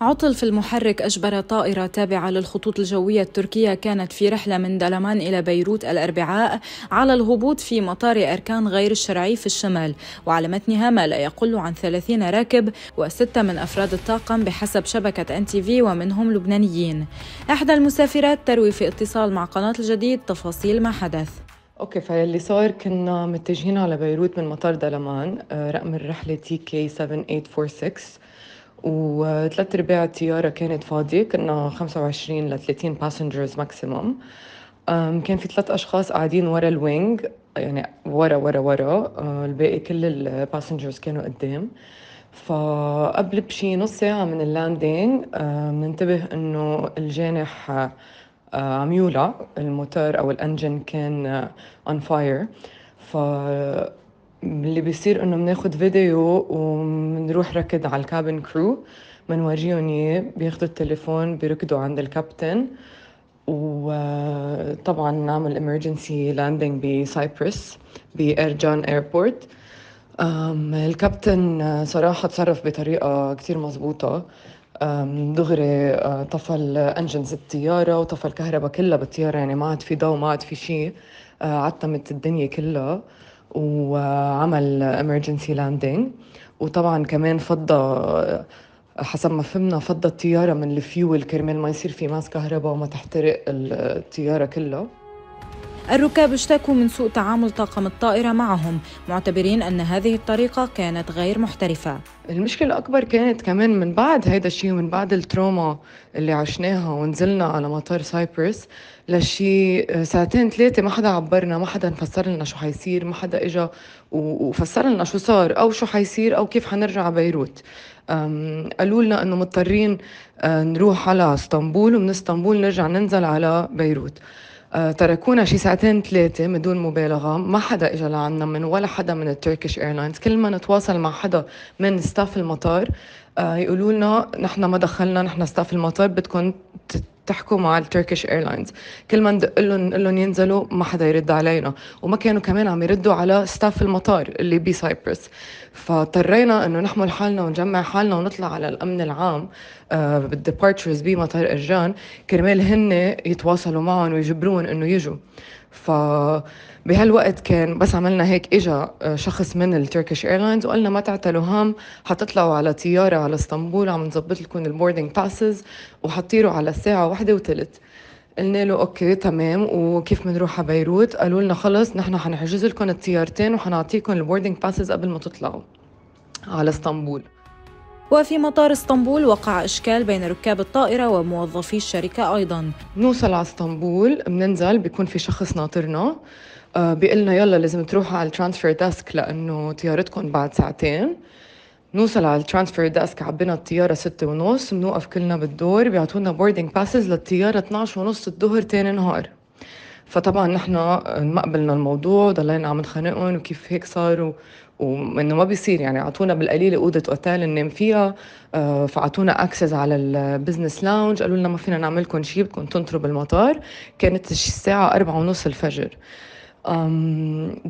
عطل في المحرك أجبر طائرة تابعة للخطوط الجوية التركية كانت في رحلة من دلمان إلى بيروت الأربعاء على الهبوط في مطار أركان غير الشرعي في الشمال وعلى متنها ما لا يقل عن 30 راكب وستة من أفراد الطاقم بحسب شبكة أن تي في ومنهم لبنانيين إحدى المسافرات تروي في اتصال مع قناة الجديد تفاصيل ما حدث اوكي فاللي صار كنا متجهين على بيروت من مطار دلمان آه، رقم الرحله تي كي 7846 وثلاث ارباع الطيارة كانت فاضية كنا 25 ل 30 باسنجرز ماكسيموم كان في ثلاث اشخاص قاعدين ورا الوينج يعني ورا ورا ورا أه، الباقي كل الباسنجرز كانوا قدام فقبل بشي نص ساعة من اللاندين أه، بننتبه انه الجانح أه، عم يولع الموتور او الانجن كان اون فاير ف اللي بيصير انه بناخذ فيديو وبنروح ركض على الكابن كرو بنورجيهم اياه بياخذوا التليفون بيركضوا عند الكابتن وطبعا نعمل emergency landing بسايبرس بإير جون ايربورت الكابتن صراحة تصرف بطريقة كثير مظبوطة دغري أه، طفى انجنز الطياره وطفى الكهرباء كلها بالطياره يعني ما عاد في ضوء ما عاد في شيء أه، عتمت الدنيا كلها وعمل emergency landing وطبعا كمان فضى حسب ما فهمنا فضى الطياره من الفيول كرمال ما يصير في ماس كهرباء وما تحترق الطياره كلها الركاب اشتكوا من سوء تعامل طاقم الطائرة معهم معتبرين أن هذه الطريقة كانت غير محترفة المشكلة الأكبر كانت كمان من بعد هذا الشيء ومن بعد التروما اللي عشناها ونزلنا على مطار سايبرس لشي آه، ساعتين ثلاثة ما حدا عبرنا ما حدا فسر لنا شو حيصير ما حدا إجا وفسر لنا شو صار أو شو حيصير أو كيف حنرجع على بيروت قالوا لنا انه مضطرين آه، نروح على اسطنبول ومن اسطنبول نرجع ننزل على بيروت آه، تركونا شي ساعتين ثلاثة من دون مبالغة ما حدا إجا لعنا من ولا حدا من التركيش ايرلاينز كل ما نتواصل مع حدا من ستاف المطار آه، يقولوا لنا نحن ما دخلنا نحن ستاف المطار بدكم تحكوا مع التركيش ايرلاينز كل ما ندق لهم نقول لهم ينزلوا ما حدا يرد علينا وما كانوا كمان عم يردوا على ستاف المطار اللي بسايبرس فاضطرينا انه نحمل حالنا ونجمع حالنا ونطلع على الامن العام آه، بالديبارتشرز بمطار ارجان كرمال هن يتواصلوا معهم ويجبروهم انه يجوا فبهالوقت كان بس عملنا هيك اجا آه، شخص من التركيش ايرلاينز وقالنا ما تعتلوا هم حتطلعوا على طياره على اسطنبول عم نظبط لكم البوردنج باسز وحطيروا على الساعه واحدة وثلث قلنا له اوكي تمام وكيف بنروح على بيروت قالوا لنا خلص نحن حنحجز لكم الطيارتين وحنعطيكم البوردنج باسز قبل ما تطلعوا على اسطنبول وفي مطار اسطنبول وقع إشكال بين ركاب الطائرة وموظفي الشركة أيضا بنوصل على اسطنبول بننزل بيكون في شخص ناطرنا آه، لنا يلا لازم تروحوا على الترانسفير ديسك لأنه طيارتكم بعد ساعتين نوصل على الترانسفير ديسك عبينا الطيارة ستة ونص بنوقف كلنا بالدور بيعطونا بوردينج باسز للطيارة 12 ونص الظهر تاني نهار فطبعا نحن ما قبلنا الموضوع ضلينا عم نخانقهم وكيف هيك صار وانه ما بيصير يعني اعطونا بالقليله اوضه اوتيل ننام فيها آه، فاعطونا اكسس على البزنس لاونج قالوا لنا ما فينا نعمل لكم شيء بدكم تنطروا بالمطار كانت الساعه أربعة ونص الفجر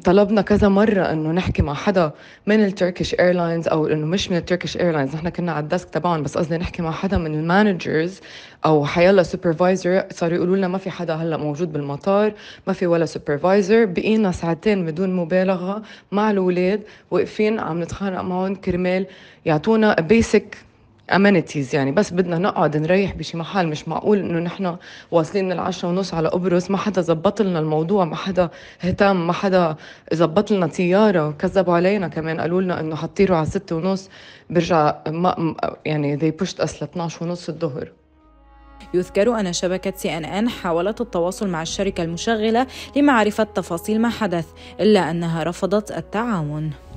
طلبنا كذا مرة إنه نحكي مع حدا من التركيش ايرلاينز أو إنه مش من التركيش ايرلاينز نحن كنا على الديسك تبعهم بس قصدي نحكي مع حدا من المانجرز أو حيلا سوبرفايزر صاروا يقولوا لنا ما في حدا هلا موجود بالمطار ما في ولا سوبرفايزر بقينا ساعتين بدون مبالغة مع الأولاد واقفين عم نتخانق معهم كرمال يعطونا بيسك امينيتيز يعني بس بدنا نقعد نريح بشي محل مش معقول انه نحن واصلين من العشرة ونص على قبرص ما حدا زبط لنا الموضوع ما حدا اهتم ما حدا زبط لنا طياره كذبوا علينا كمان قالوا لنا انه حطيروا على ستة ونص برجع ما يعني they pushed us ل 12 ونص الظهر يذكر أن شبكة سي أن أن حاولت التواصل مع الشركة المشغلة لمعرفة تفاصيل ما حدث إلا أنها رفضت التعاون